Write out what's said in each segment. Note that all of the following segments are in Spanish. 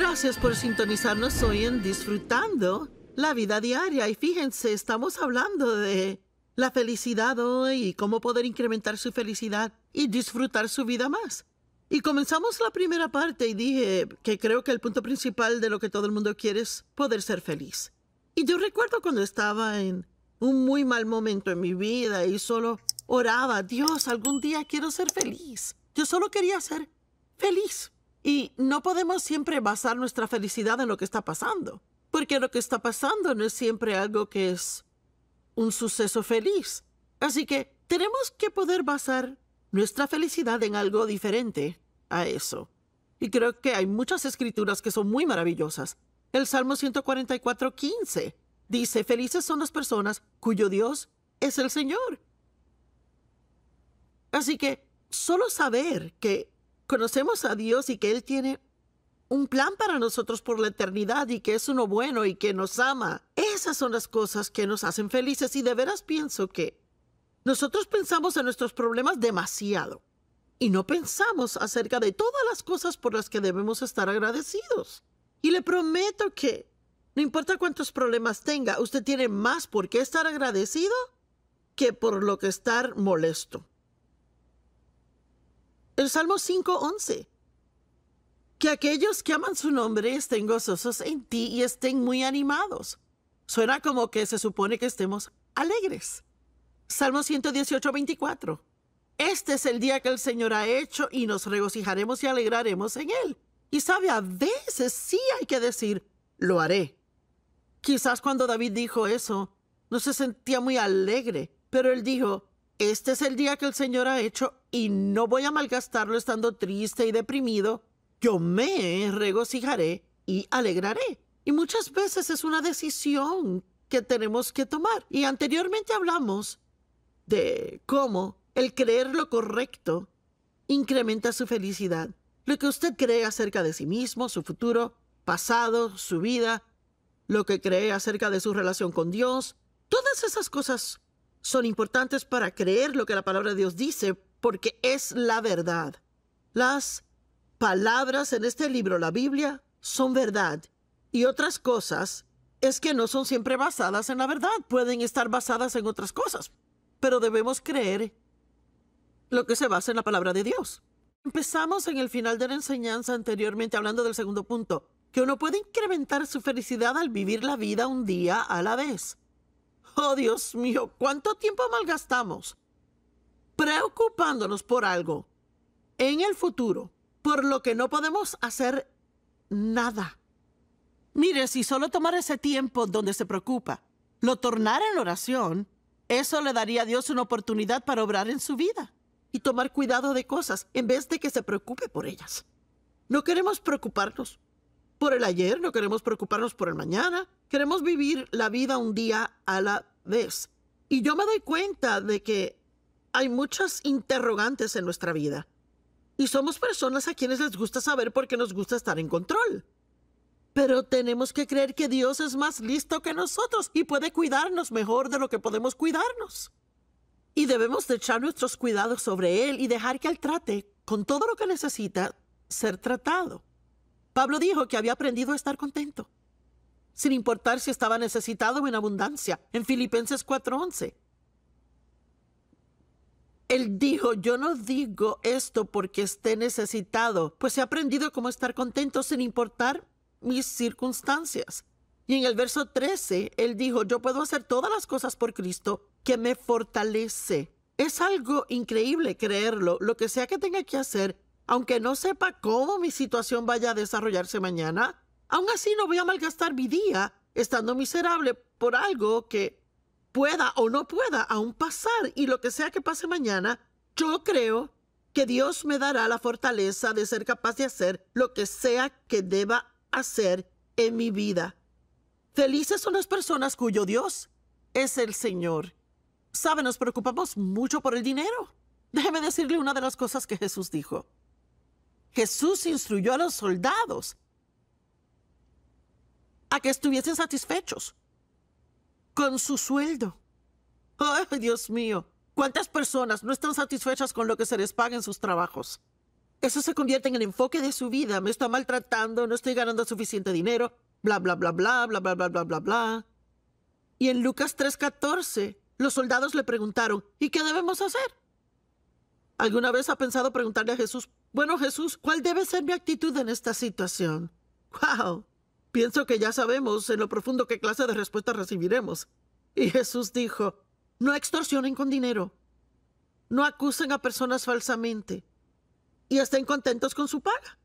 Gracias por sintonizarnos hoy en Disfrutando la Vida Diaria. Y fíjense, estamos hablando de la felicidad hoy y cómo poder incrementar su felicidad y disfrutar su vida más. Y comenzamos la primera parte y dije que creo que el punto principal de lo que todo el mundo quiere es poder ser feliz. Y yo recuerdo cuando estaba en un muy mal momento en mi vida y solo oraba, Dios, algún día quiero ser feliz. Yo solo quería ser feliz. Y no podemos siempre basar nuestra felicidad en lo que está pasando, porque lo que está pasando no es siempre algo que es un suceso feliz. Así que tenemos que poder basar nuestra felicidad en algo diferente a eso. Y creo que hay muchas escrituras que son muy maravillosas. El Salmo 144, 15 dice, felices son las personas cuyo Dios es el Señor. Así que solo saber que conocemos a Dios y que Él tiene un plan para nosotros por la eternidad y que es uno bueno y que nos ama. Esas son las cosas que nos hacen felices y de veras pienso que nosotros pensamos en nuestros problemas demasiado y no pensamos acerca de todas las cosas por las que debemos estar agradecidos. Y le prometo que, no importa cuántos problemas tenga, usted tiene más por qué estar agradecido que por lo que estar molesto. El Salmo 5.11. Que aquellos que aman su nombre estén gozosos en ti y estén muy animados. Suena como que se supone que estemos alegres. Salmo 118, Este es el día que el Señor ha hecho y nos regocijaremos y alegraremos en él. Y sabe, a veces sí hay que decir, lo haré. Quizás cuando David dijo eso, no se sentía muy alegre, pero él dijo, este es el día que el Señor ha hecho y no voy a malgastarlo estando triste y deprimido. Yo me regocijaré y alegraré. Y muchas veces es una decisión que tenemos que tomar. Y anteriormente hablamos de cómo el creer lo correcto incrementa su felicidad. Lo que usted cree acerca de sí mismo, su futuro, pasado, su vida, lo que cree acerca de su relación con Dios, todas esas cosas son importantes para creer lo que la palabra de Dios dice, porque es la verdad. Las palabras en este libro, la Biblia, son verdad. Y otras cosas es que no son siempre basadas en la verdad, pueden estar basadas en otras cosas. Pero debemos creer lo que se basa en la palabra de Dios. Empezamos en el final de la enseñanza anteriormente hablando del segundo punto, que uno puede incrementar su felicidad al vivir la vida un día a la vez. Oh Dios mío, ¿cuánto tiempo malgastamos preocupándonos por algo en el futuro por lo que no podemos hacer nada. Mire, si solo tomar ese tiempo donde se preocupa, lo tornar en oración, eso le daría a Dios una oportunidad para obrar en su vida y tomar cuidado de cosas en vez de que se preocupe por ellas. No queremos preocuparnos por el ayer, no queremos preocuparnos por el mañana, queremos vivir la vida un día a la vez. Y yo me doy cuenta de que hay muchas interrogantes en nuestra vida. Y somos personas a quienes les gusta saber por qué nos gusta estar en control. Pero tenemos que creer que Dios es más listo que nosotros y puede cuidarnos mejor de lo que podemos cuidarnos. Y debemos de echar nuestros cuidados sobre Él y dejar que Él trate con todo lo que necesita ser tratado. Pablo dijo que había aprendido a estar contento, sin importar si estaba necesitado o en abundancia, en Filipenses 4:11. Él dijo, yo no digo esto porque esté necesitado, pues he aprendido cómo estar contento sin importar mis circunstancias. Y en el verso 13, él dijo, yo puedo hacer todas las cosas por Cristo que me fortalece. Es algo increíble creerlo, lo que sea que tenga que hacer, aunque no sepa cómo mi situación vaya a desarrollarse mañana, aún así no voy a malgastar mi día estando miserable por algo que pueda o no pueda aún pasar y lo que sea que pase mañana, yo creo que Dios me dará la fortaleza de ser capaz de hacer lo que sea que deba hacer en mi vida. Felices son las personas cuyo Dios es el Señor. Sabe, nos preocupamos mucho por el dinero. Déjeme decirle una de las cosas que Jesús dijo. Jesús instruyó a los soldados a que estuviesen satisfechos con su sueldo. ¡Ay, Dios mío! ¿Cuántas personas no están satisfechas con lo que se les paga en sus trabajos? Eso se convierte en el enfoque de su vida. Me está maltratando, no estoy ganando suficiente dinero, bla, bla, bla, bla, bla, bla, bla, bla, bla, bla. Y en Lucas 3:14, los soldados le preguntaron, ¿y qué debemos hacer? ¿Alguna vez ha pensado preguntarle a Jesús, bueno Jesús, ¿cuál debe ser mi actitud en esta situación? ¡Wow! Pienso que ya sabemos en lo profundo qué clase de respuesta recibiremos. Y Jesús dijo, no extorsionen con dinero, no acusen a personas falsamente y estén contentos con su paga.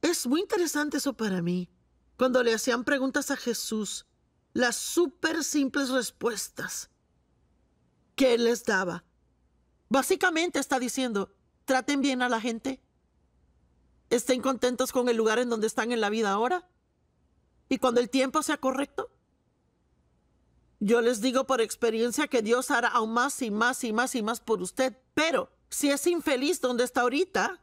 Es muy interesante eso para mí. Cuando le hacían preguntas a Jesús, las súper simples respuestas que él les daba. Básicamente está diciendo, traten bien a la gente, estén contentos con el lugar en donde están en la vida ahora y cuando el tiempo sea correcto, yo les digo por experiencia que Dios hará aún más y más y más y más por usted. Pero si es infeliz donde está ahorita,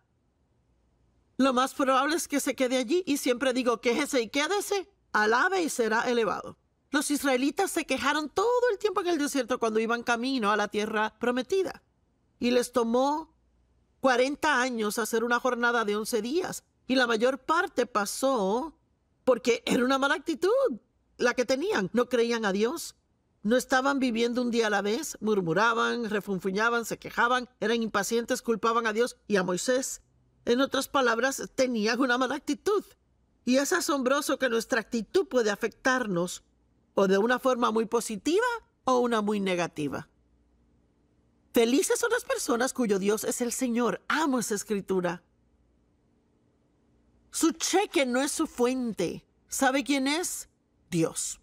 lo más probable es que se quede allí. Y siempre digo, quéjese y quédese, alabe y será elevado. Los israelitas se quejaron todo el tiempo en el desierto cuando iban camino a la tierra prometida. Y les tomó 40 años hacer una jornada de 11 días. Y la mayor parte pasó porque era una mala actitud la que tenían. No creían a Dios, no estaban viviendo un día a la vez, murmuraban, refunfuñaban, se quejaban, eran impacientes, culpaban a Dios y a Moisés. En otras palabras, tenían una mala actitud. Y es asombroso que nuestra actitud puede afectarnos o de una forma muy positiva o una muy negativa. Felices son las personas cuyo Dios es el Señor. Amo esa escritura. Su cheque no es su fuente. ¿Sabe quién es? Dios.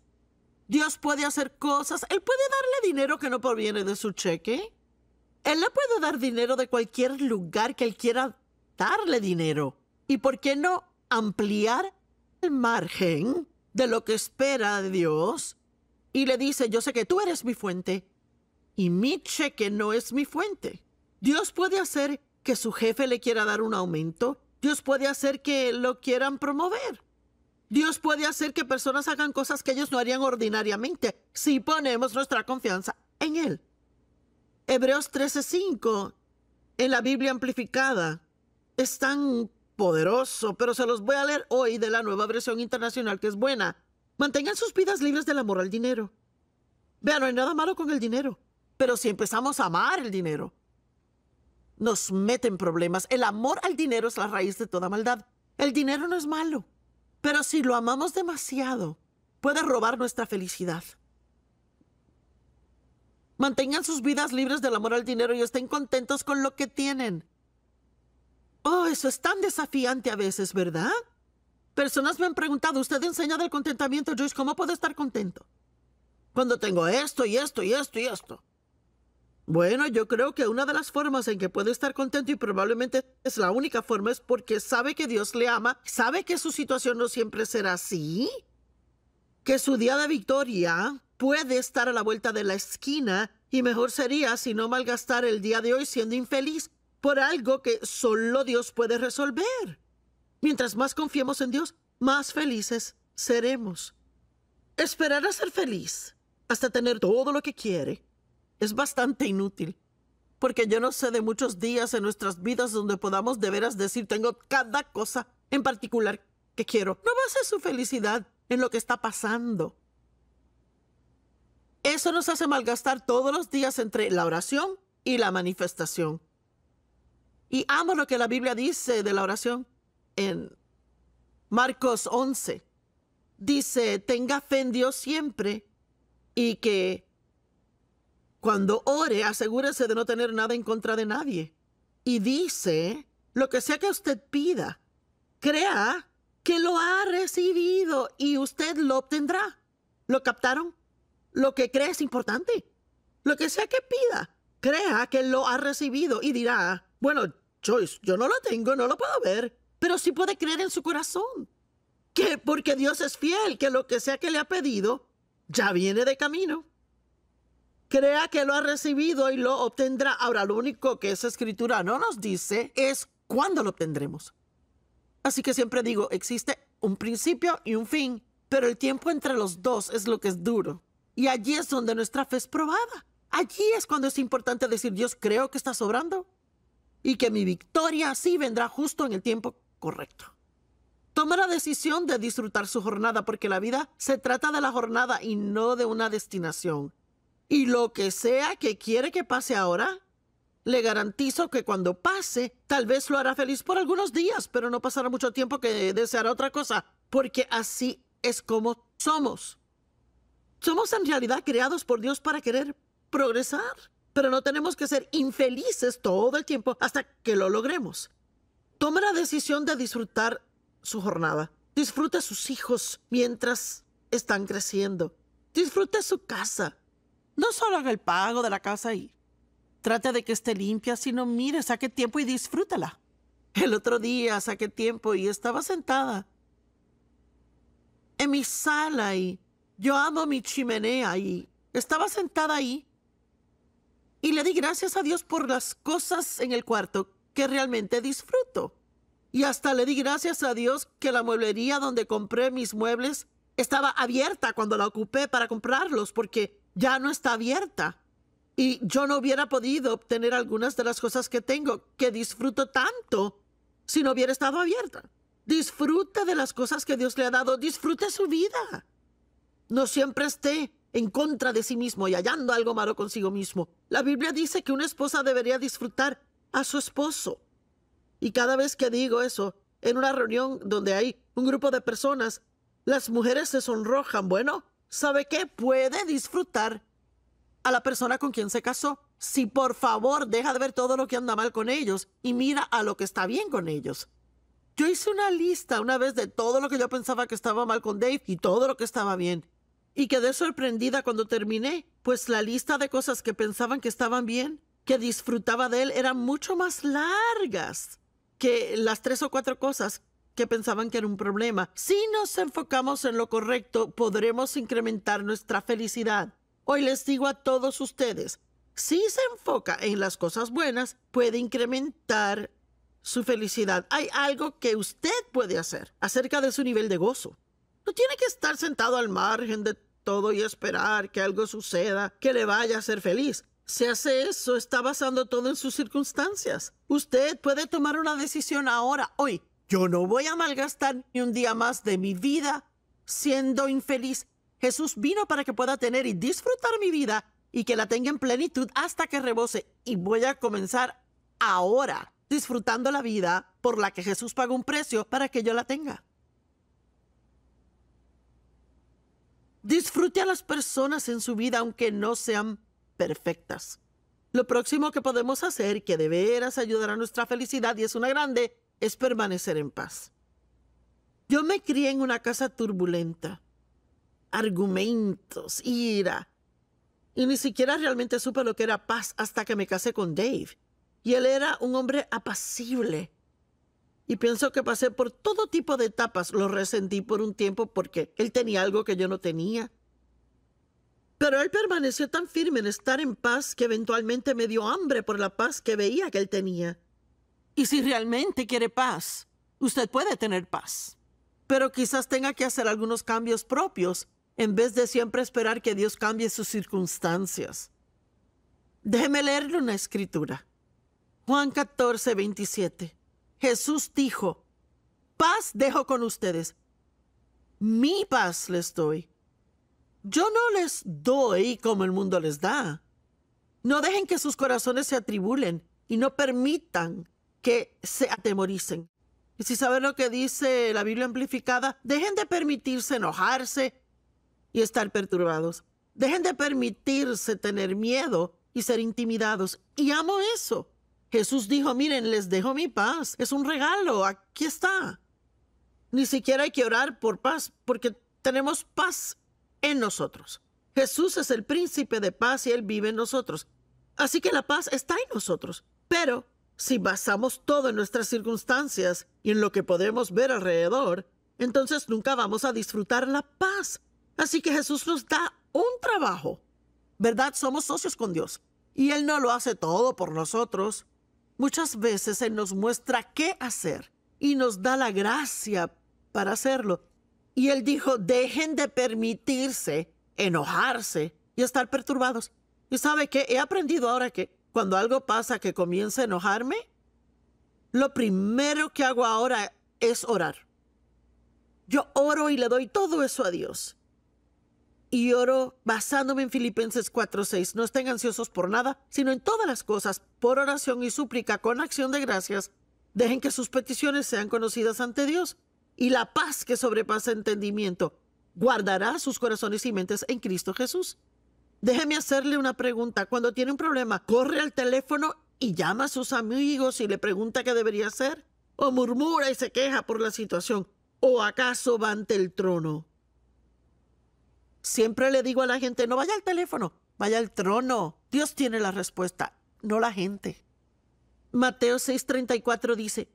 Dios puede hacer cosas. Él puede darle dinero que no proviene de su cheque. Él le puede dar dinero de cualquier lugar que él quiera darle dinero. ¿Y por qué no ampliar el margen de lo que espera de Dios? Y le dice, yo sé que tú eres mi fuente y mi cheque no es mi fuente. Dios puede hacer que su jefe le quiera dar un aumento Dios puede hacer que lo quieran promover. Dios puede hacer que personas hagan cosas que ellos no harían ordinariamente si ponemos nuestra confianza en Él. Hebreos 13:5 en la Biblia amplificada es tan poderoso, pero se los voy a leer hoy de la nueva versión internacional que es buena. Mantengan sus vidas libres del amor al dinero. Vean, no hay nada malo con el dinero, pero si empezamos a amar el dinero, nos meten problemas. El amor al dinero es la raíz de toda maldad. El dinero no es malo, pero si lo amamos demasiado, puede robar nuestra felicidad. Mantengan sus vidas libres del amor al dinero y estén contentos con lo que tienen. Oh, eso es tan desafiante a veces, ¿verdad? Personas me han preguntado, usted enseña del contentamiento, Joyce, ¿cómo puedo estar contento? Cuando tengo esto y esto y esto y esto. Bueno, yo creo que una de las formas en que puede estar contento y probablemente es la única forma es porque sabe que Dios le ama, sabe que su situación no siempre será así, que su día de victoria puede estar a la vuelta de la esquina y mejor sería si no malgastar el día de hoy siendo infeliz por algo que solo Dios puede resolver. Mientras más confiemos en Dios, más felices seremos. Esperar a ser feliz hasta tener todo lo que quiere es bastante inútil, porque yo no sé de muchos días en nuestras vidas donde podamos de veras decir tengo cada cosa en particular que quiero. No base su felicidad en lo que está pasando. Eso nos hace malgastar todos los días entre la oración y la manifestación. Y amo lo que la Biblia dice de la oración en Marcos 11. Dice, tenga fe en Dios siempre y que cuando ore, asegúrese de no tener nada en contra de nadie. Y dice, lo que sea que usted pida, crea que lo ha recibido y usted lo obtendrá. ¿Lo captaron? Lo que cree es importante. Lo que sea que pida, crea que lo ha recibido y dirá, bueno, Joyce, yo no lo tengo, no lo puedo ver, pero sí puede creer en su corazón. Que porque Dios es fiel, que lo que sea que le ha pedido, ya viene de camino crea que lo ha recibido y lo obtendrá. Ahora, lo único que esa escritura no nos dice es cuándo lo obtendremos. Así que siempre digo, existe un principio y un fin, pero el tiempo entre los dos es lo que es duro. Y allí es donde nuestra fe es probada. Allí es cuando es importante decir, Dios, creo que está sobrando y que mi victoria sí vendrá justo en el tiempo correcto. Toma la decisión de disfrutar su jornada porque la vida se trata de la jornada y no de una destinación. Y lo que sea que quiere que pase ahora, le garantizo que cuando pase, tal vez lo hará feliz por algunos días, pero no pasará mucho tiempo que deseará otra cosa, porque así es como somos. Somos en realidad creados por Dios para querer progresar, pero no tenemos que ser infelices todo el tiempo hasta que lo logremos. Toma la decisión de disfrutar su jornada. Disfrute sus hijos mientras están creciendo. disfrute su casa. No solo haga el pago de la casa y trata de que esté limpia, sino mire, saque tiempo y disfrútala. El otro día saqué tiempo y estaba sentada en mi sala y yo amo mi chimenea y estaba sentada ahí y le di gracias a Dios por las cosas en el cuarto que realmente disfruto. Y hasta le di gracias a Dios que la mueblería donde compré mis muebles estaba abierta cuando la ocupé para comprarlos porque ya no está abierta y yo no hubiera podido obtener algunas de las cosas que tengo, que disfruto tanto, si no hubiera estado abierta. Disfrute de las cosas que Dios le ha dado, disfrute su vida. No siempre esté en contra de sí mismo y hallando algo malo consigo mismo. La Biblia dice que una esposa debería disfrutar a su esposo. Y cada vez que digo eso, en una reunión donde hay un grupo de personas, las mujeres se sonrojan. Bueno, ¿sabe qué? Puede disfrutar a la persona con quien se casó. Si por favor deja de ver todo lo que anda mal con ellos y mira a lo que está bien con ellos. Yo hice una lista una vez de todo lo que yo pensaba que estaba mal con Dave y todo lo que estaba bien. Y quedé sorprendida cuando terminé, pues la lista de cosas que pensaban que estaban bien, que disfrutaba de él, eran mucho más largas que las tres o cuatro cosas que pensaban que era un problema. Si nos enfocamos en lo correcto, podremos incrementar nuestra felicidad. Hoy les digo a todos ustedes, si se enfoca en las cosas buenas, puede incrementar su felicidad. Hay algo que usted puede hacer acerca de su nivel de gozo. No tiene que estar sentado al margen de todo y esperar que algo suceda que le vaya a ser feliz. Si hace eso, está basando todo en sus circunstancias. Usted puede tomar una decisión ahora, hoy, yo no voy a malgastar ni un día más de mi vida siendo infeliz. Jesús vino para que pueda tener y disfrutar mi vida y que la tenga en plenitud hasta que rebose. Y voy a comenzar ahora disfrutando la vida por la que Jesús pagó un precio para que yo la tenga. Disfrute a las personas en su vida aunque no sean perfectas. Lo próximo que podemos hacer, que de veras ayudará a nuestra felicidad y es una grande, es permanecer en paz. Yo me crié en una casa turbulenta, argumentos, ira, y ni siquiera realmente supe lo que era paz hasta que me casé con Dave. Y él era un hombre apacible. Y pienso que pasé por todo tipo de etapas. Lo resentí por un tiempo porque él tenía algo que yo no tenía. Pero él permaneció tan firme en estar en paz que eventualmente me dio hambre por la paz que veía que él tenía. Y si realmente quiere paz, usted puede tener paz. Pero quizás tenga que hacer algunos cambios propios en vez de siempre esperar que Dios cambie sus circunstancias. Déjeme leerle una escritura. Juan 14, 27. Jesús dijo, paz dejo con ustedes, mi paz les doy. Yo no les doy como el mundo les da. No dejen que sus corazones se atribulen y no permitan que se atemoricen. Y si saben lo que dice la Biblia amplificada, dejen de permitirse enojarse y estar perturbados. Dejen de permitirse tener miedo y ser intimidados. Y amo eso. Jesús dijo, miren, les dejo mi paz. Es un regalo. Aquí está. Ni siquiera hay que orar por paz porque tenemos paz en nosotros. Jesús es el príncipe de paz y Él vive en nosotros. Así que la paz está en nosotros. Pero si basamos todo en nuestras circunstancias y en lo que podemos ver alrededor, entonces nunca vamos a disfrutar la paz. Así que Jesús nos da un trabajo. ¿Verdad? Somos socios con Dios. Y Él no lo hace todo por nosotros. Muchas veces Él nos muestra qué hacer y nos da la gracia para hacerlo. Y Él dijo, dejen de permitirse enojarse y estar perturbados. ¿Y sabe que He aprendido ahora que cuando algo pasa que comienza a enojarme, lo primero que hago ahora es orar. Yo oro y le doy todo eso a Dios. Y oro basándome en Filipenses 4:6. No estén ansiosos por nada, sino en todas las cosas, por oración y súplica, con acción de gracias. Dejen que sus peticiones sean conocidas ante Dios. Y la paz que sobrepasa entendimiento guardará sus corazones y mentes en Cristo Jesús. Déjeme hacerle una pregunta. Cuando tiene un problema, corre al teléfono y llama a sus amigos y le pregunta qué debería hacer. O murmura y se queja por la situación. ¿O acaso va ante el trono? Siempre le digo a la gente, no vaya al teléfono, vaya al trono. Dios tiene la respuesta, no la gente. Mateo 6:34 dice,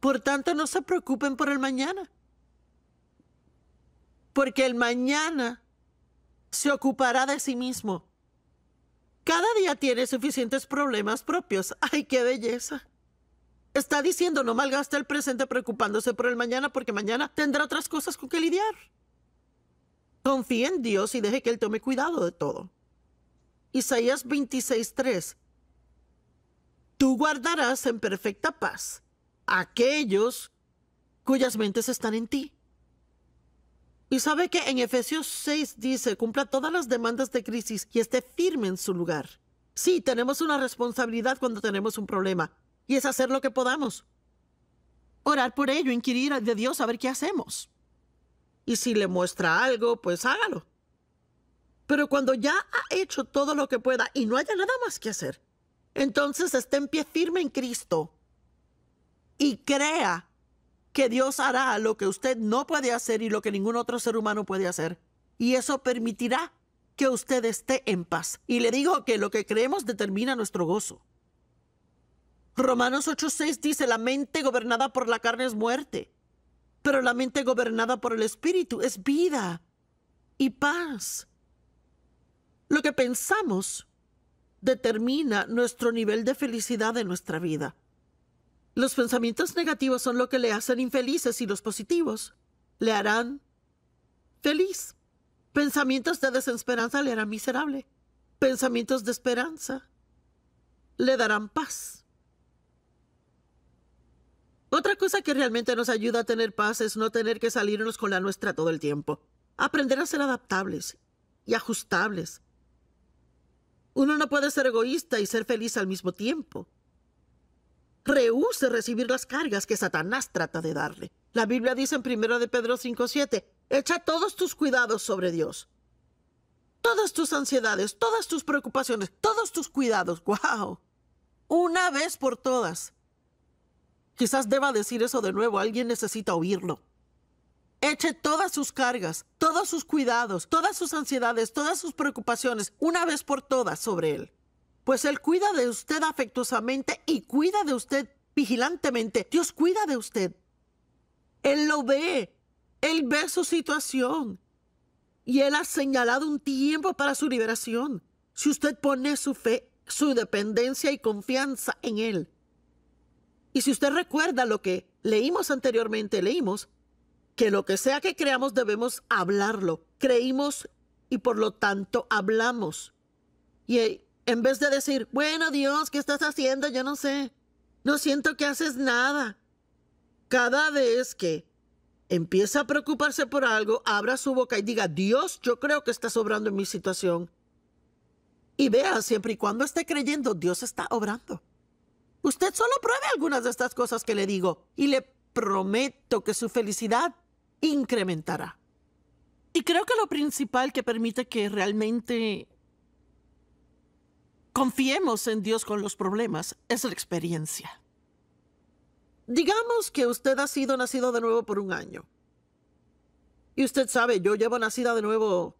por tanto no se preocupen por el mañana, porque el mañana se ocupará de sí mismo. Cada día tiene suficientes problemas propios. ¡Ay, qué belleza! Está diciendo no malgaste el presente preocupándose por el mañana porque mañana tendrá otras cosas con que lidiar. Confíe en Dios y deje que Él tome cuidado de todo. Isaías 26:3. Tú guardarás en perfecta paz aquellos cuyas mentes están en ti, y sabe que en Efesios 6 dice, cumpla todas las demandas de crisis y esté firme en su lugar. Sí, tenemos una responsabilidad cuando tenemos un problema, y es hacer lo que podamos. Orar por ello, inquirir de Dios, a ver qué hacemos. Y si le muestra algo, pues hágalo. Pero cuando ya ha hecho todo lo que pueda y no haya nada más que hacer, entonces esté en pie firme en Cristo y crea que Dios hará lo que usted no puede hacer y lo que ningún otro ser humano puede hacer. Y eso permitirá que usted esté en paz. Y le digo que lo que creemos determina nuestro gozo. Romanos 8:6 dice, la mente gobernada por la carne es muerte, pero la mente gobernada por el Espíritu es vida y paz. Lo que pensamos determina nuestro nivel de felicidad en nuestra vida. Los pensamientos negativos son lo que le hacen infelices y los positivos le harán feliz. Pensamientos de desesperanza le harán miserable. Pensamientos de esperanza le darán paz. Otra cosa que realmente nos ayuda a tener paz es no tener que salirnos con la nuestra todo el tiempo. Aprender a ser adaptables y ajustables. Uno no puede ser egoísta y ser feliz al mismo tiempo rehúse recibir las cargas que Satanás trata de darle. La Biblia dice en 1 de Pedro 5:7, echa todos tus cuidados sobre Dios. Todas tus ansiedades, todas tus preocupaciones, todos tus cuidados. ¡Wow! Una vez por todas. Quizás deba decir eso de nuevo, alguien necesita oírlo. Eche todas sus cargas, todos sus cuidados, todas sus ansiedades, todas sus preocupaciones, una vez por todas sobre él pues Él cuida de usted afectuosamente y cuida de usted vigilantemente. Dios cuida de usted. Él lo ve. Él ve su situación. Y Él ha señalado un tiempo para su liberación. Si usted pone su fe, su dependencia y confianza en Él. Y si usted recuerda lo que leímos anteriormente, leímos que lo que sea que creamos debemos hablarlo. Creímos y por lo tanto hablamos. Y en vez de decir, bueno Dios, ¿qué estás haciendo? Yo no sé. No siento que haces nada. Cada vez que empieza a preocuparse por algo, abra su boca y diga, Dios, yo creo que estás obrando en mi situación. Y vea, siempre y cuando esté creyendo, Dios está obrando. Usted solo pruebe algunas de estas cosas que le digo y le prometo que su felicidad incrementará. Y creo que lo principal que permite que realmente Confiemos en Dios con los problemas, es la experiencia. Digamos que usted ha sido nacido de nuevo por un año. Y usted sabe, yo llevo nacida de nuevo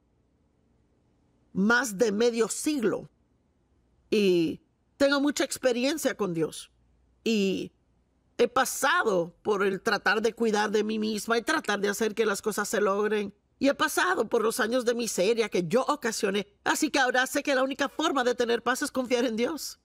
más de medio siglo. Y tengo mucha experiencia con Dios. Y he pasado por el tratar de cuidar de mí misma y tratar de hacer que las cosas se logren y he pasado por los años de miseria que yo ocasioné, así que ahora sé que la única forma de tener paz es confiar en Dios.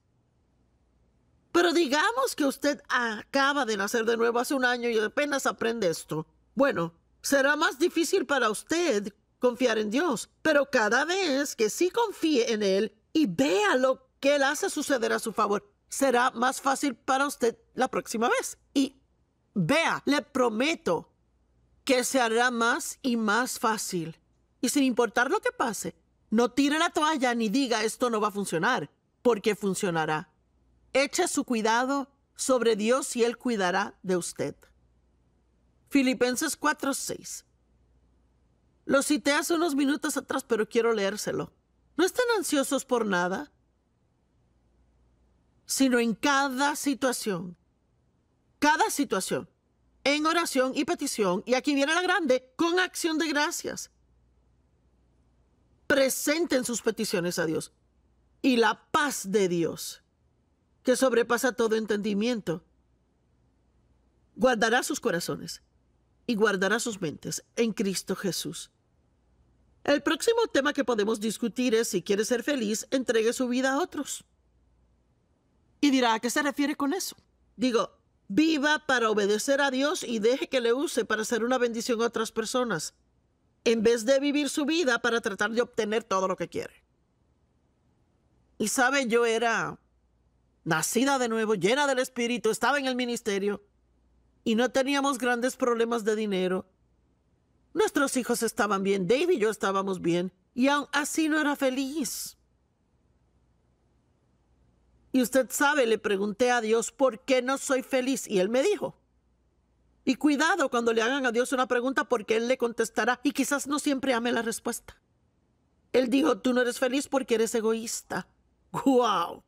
Pero digamos que usted acaba de nacer de nuevo hace un año y apenas aprende esto. Bueno, será más difícil para usted confiar en Dios, pero cada vez que sí confíe en Él y vea lo que Él hace suceder a su favor, será más fácil para usted la próxima vez. Y vea, le prometo que se hará más y más fácil. Y sin importar lo que pase, no tire la toalla ni diga esto no va a funcionar, porque funcionará. Eche su cuidado sobre Dios y Él cuidará de usted. Filipenses 4:6. Lo cité hace unos minutos atrás, pero quiero leérselo. No estén ansiosos por nada, sino en cada situación. Cada situación en oración y petición, y aquí viene la grande, con acción de gracias. Presenten sus peticiones a Dios y la paz de Dios, que sobrepasa todo entendimiento, guardará sus corazones y guardará sus mentes en Cristo Jesús. El próximo tema que podemos discutir es si quiere ser feliz, entregue su vida a otros. Y dirá, ¿a qué se refiere con eso? Digo, viva para obedecer a Dios y deje que le use para hacer una bendición a otras personas, en vez de vivir su vida para tratar de obtener todo lo que quiere. Y sabe, yo era nacida de nuevo, llena del Espíritu, estaba en el ministerio y no teníamos grandes problemas de dinero. Nuestros hijos estaban bien, Dave y yo estábamos bien, y aún así no era feliz. Y usted sabe, le pregunté a Dios, ¿por qué no soy feliz? Y él me dijo. Y cuidado cuando le hagan a Dios una pregunta porque él le contestará y quizás no siempre ame la respuesta. Él dijo, tú no eres feliz porque eres egoísta. ¡Guau!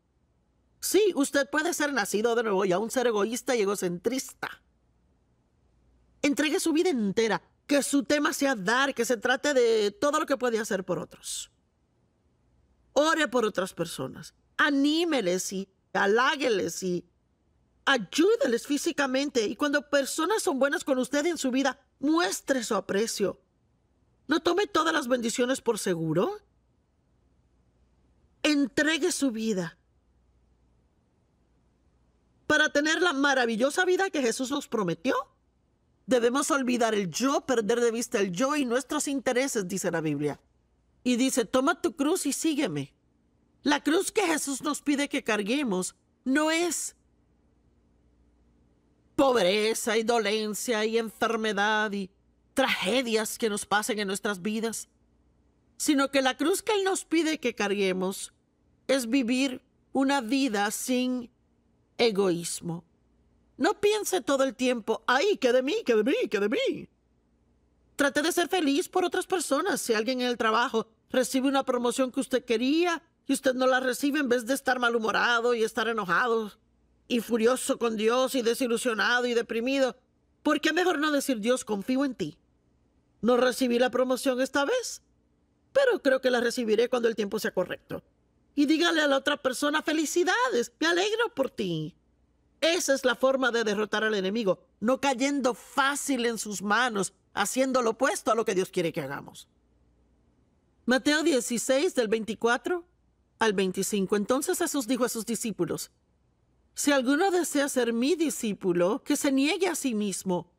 Sí, usted puede ser nacido de nuevo y aún ser egoísta y egocentrista. Entregue su vida entera, que su tema sea dar, que se trate de todo lo que puede hacer por otros. Ore por otras personas anímeles y halágueles y ayúdeles físicamente. Y cuando personas son buenas con usted en su vida, muestre su aprecio. No tome todas las bendiciones por seguro. Entregue su vida para tener la maravillosa vida que Jesús nos prometió. Debemos olvidar el yo, perder de vista el yo y nuestros intereses, dice la Biblia. Y dice, toma tu cruz y sígueme. La cruz que Jesús nos pide que carguemos no es pobreza y dolencia y enfermedad y tragedias que nos pasen en nuestras vidas, sino que la cruz que Él nos pide que carguemos es vivir una vida sin egoísmo. No piense todo el tiempo, ay, qué de mí, qué de mí, qué de mí. Trate de ser feliz por otras personas. Si alguien en el trabajo recibe una promoción que usted quería, y usted no la recibe en vez de estar malhumorado y estar enojado y furioso con Dios y desilusionado y deprimido. ¿Por qué mejor no decir Dios confío en ti? No recibí la promoción esta vez, pero creo que la recibiré cuando el tiempo sea correcto. Y dígale a la otra persona felicidades, me alegro por ti. Esa es la forma de derrotar al enemigo, no cayendo fácil en sus manos, haciendo lo opuesto a lo que Dios quiere que hagamos. Mateo 16 del 24 al 25. Entonces Jesús dijo a sus discípulos, Si alguno desea ser mi discípulo, que se niegue a sí mismo,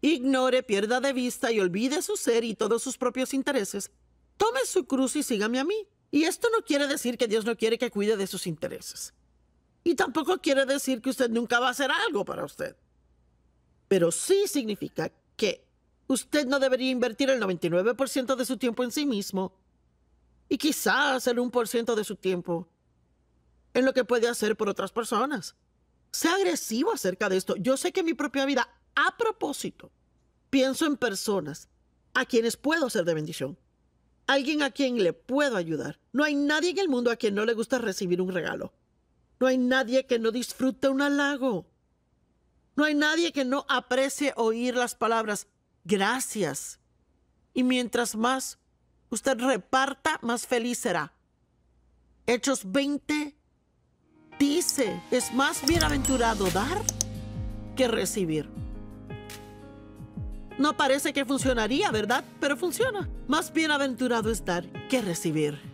ignore, pierda de vista y olvide su ser y todos sus propios intereses, tome su cruz y sígame a mí. Y esto no quiere decir que Dios no quiere que cuide de sus intereses. Y tampoco quiere decir que usted nunca va a hacer algo para usted. Pero sí significa que usted no debería invertir el 99% de su tiempo en sí mismo y quizás el 1% de su tiempo en lo que puede hacer por otras personas. Sea agresivo acerca de esto. Yo sé que mi propia vida, a propósito, pienso en personas a quienes puedo ser de bendición. Alguien a quien le puedo ayudar. No hay nadie en el mundo a quien no le gusta recibir un regalo. No hay nadie que no disfrute un halago. No hay nadie que no aprecie oír las palabras gracias. Y mientras más usted reparta, más feliz será. Hechos 20 dice, es más bienaventurado dar que recibir. No parece que funcionaría, ¿verdad? Pero funciona. Más bienaventurado es dar que recibir.